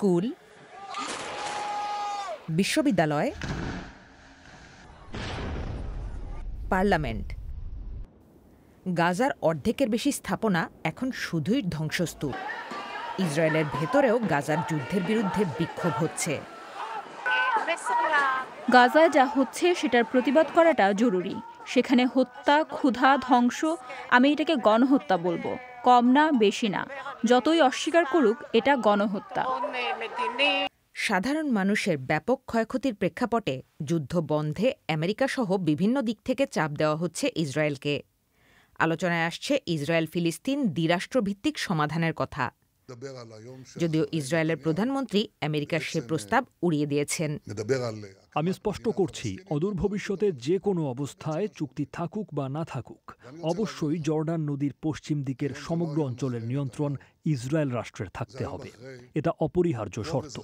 school বিশ্ববিদ্যালয় parliament গাজার অর্ধেকের বেশি স্থাপনা এখন শুধুই ধ্বংসস্তূপ ইসরায়েলের ভেতরেও গাজার যুদ্ধের বিরুদ্ধে বিক্ষোভ হচ্ছে গাজায় যা হচ্ছে সেটার প্রতিবাদ করাটা জরুরি সেখানে হত্যা ক্ষুধা ধ্বংস আমি এটাকে গণহত্যা বলবো কম না বেশি না যতই অস্বীকার করুক এটা গণহত্যা সাধারণ মানুষের ব্যাপক ক্ষয়ক্ষতির প্রেক্ষাপটে যুদ্ধ বন্ধে আমেরিকাসহ বিভিন্ন দিক থেকে চাপ দেওয়া হচ্ছে ইসরায়েলকে আলোচনায় আসছে ইসরায়েল ফিলিস্তিন দ্বিরাষ্ট্রভিত্তিক সমাধানের কথা যদিও ইসরায়েলের প্রধানমন্ত্রী আমেরিকার সে প্রস্তাব উড়িয়ে দিয়েছেন আমি স্পষ্ট করছি অদূর ভবিষ্যতে যে কোনো অবস্থায় চুক্তি থাকুক বা না থাকুক অবশ্যই জর্ডান নদীর পশ্চিম দিকের সমগ্র অঞ্চলের নিয়ন্ত্রণ ইসরায়েল রাষ্ট্রের থাকতে হবে এটা অপরিহার্য শর্ত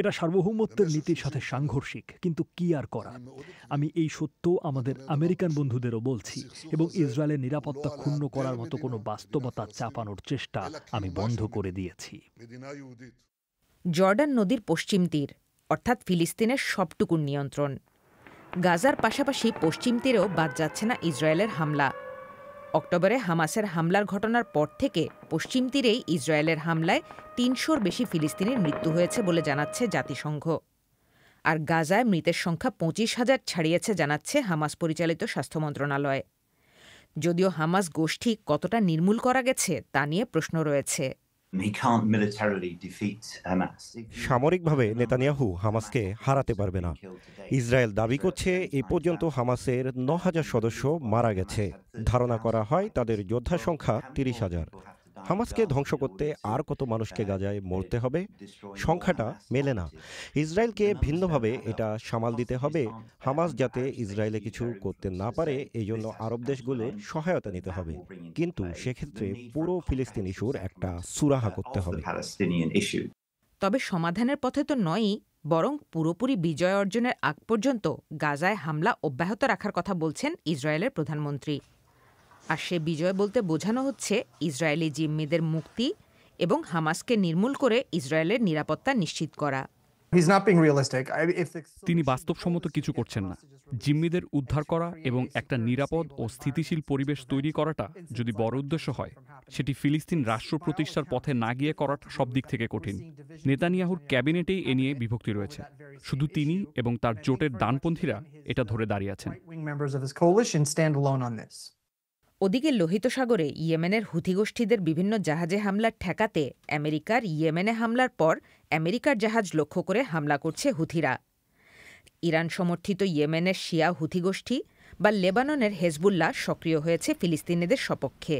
এটা সার্বভৌমত্বের নীতির সাথে uh, সাংঘর্ষিক কিন্তু কি আর করা আমি এই সত্য আমাদের আমেরিকান বন্ধুদেরও uh, বলছি এবং ইসরায়েলের নিরাপত্তা ক্ষুণ্ণ করার মতো কোনো uh, বাস্তবতা চাপানোর চেষ্টা আমি বন্ধ করে দিয়েছি জর্ডান নদীর পশ্চিম তীর অর্থাৎ ফিলিস্তিনের সবটুকুর নিয়ন্ত্রণ গাজার পাশাপাশি পশ্চিম তীরেও বাদ যাচ্ছে না ইসরায়েলের হামলা অক্টোবরে হামাসের হামলার ঘটনার পর থেকে পশ্চিম তীরেই ইসরায়েলের হামলায় তিনশোর বেশি ফিলিস্তিনির মৃত্যু হয়েছে বলে জানাচ্ছে জাতিসংঘ আর গাজায় মৃতের সংখ্যা পঁচিশ হাজার ছাড়িয়েছে জানাচ্ছে হামাস পরিচালিত স্বাস্থ্য মন্ত্রণালয় যদিও হামাস গোষ্ঠী কতটা নির্মূল করা গেছে তা নিয়ে প্রশ্ন রয়েছে সামরিকভাবে নেতানিয়াহু হামাসকে হারাতে পারবে না ইসরায়েল দাবি করছে এ পর্যন্ত হামাসের ন হাজার সদস্য মারা গেছে ধারণা করা হয় তাদের যোদ্ধা সংখ্যা তিরিশ হাজার হামাসকে ধ্বংস করতে আর কত মানুষকে গাজায় মরতে হবে সংখ্যাটা মেলে না ইসরায়েলকে ভিন্নভাবে এটা সামাল দিতে হবে হামাস যাতে ইসরায়েলে কিছু করতে না পারে এই জন্য আরব দেশগুলোর সহায়তা নিতে হবে কিন্তু সেক্ষেত্রে পুরো ফিলিস্তিন ইস্যুর একটা সুরাহা করতে হবে তবে সমাধানের পথে তো নয়ই বরং পুরোপুরি বিজয় অর্জনের আগ পর্যন্ত গাজায় হামলা অব্যাহত রাখার কথা বলছেন ইসরায়েলের প্রধানমন্ত্রী আর সে বিজয় বলতে বোঝানো হচ্ছে ইসরায়েলি জিম্মিদের মুক্তি এবং হামাসকে নির্মূল করে ইসরায়েলের নিরাপত্তা নিশ্চিত করা তিনি বাস্তবসম্মত কিছু করছেন না জিম্মিদের উদ্ধার করা এবং একটা নিরাপদ ও স্থিতিশীল পরিবেশ তৈরি করাটা যদি বড় উদ্দেশ্য হয় সেটি ফিলিস্তিন রাষ্ট্র প্রতিষ্ঠার পথে না গিয়ে করাটা সব দিক থেকে কঠিন নেতানিয়াহুর ক্যাবিনেটেই এ নিয়ে বিভক্তি রয়েছে শুধু তিনি এবং তার জোটের দানপন্থীরা এটা ধরে দাঁড়িয়ে আছেন ওদিকে লোহিত সাগরে ইয়েমেনের হুথি গোষ্ঠীদের বিভিন্ন জাহাজে হামলা ঠেকাতে আমেরিকার ইয়েমেনে হামলার পর আমেরিকার জাহাজ লক্ষ্য করে হামলা করছে হুথিরা ইরান সমর্থিত ইয়েমেনের শিয়া হুথি গোষ্ঠী বা লেবাননের হেজবুল্লাহ সক্রিয় হয়েছে ফিলিস্তিনিদের সপক্ষে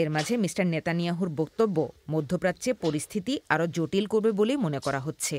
এর মাঝে মিস্টার নেতানিয়াহুর বক্তব্য মধ্যপ্রাচ্যে পরিস্থিতি আরও জটিল করবে বলেই মনে করা হচ্ছে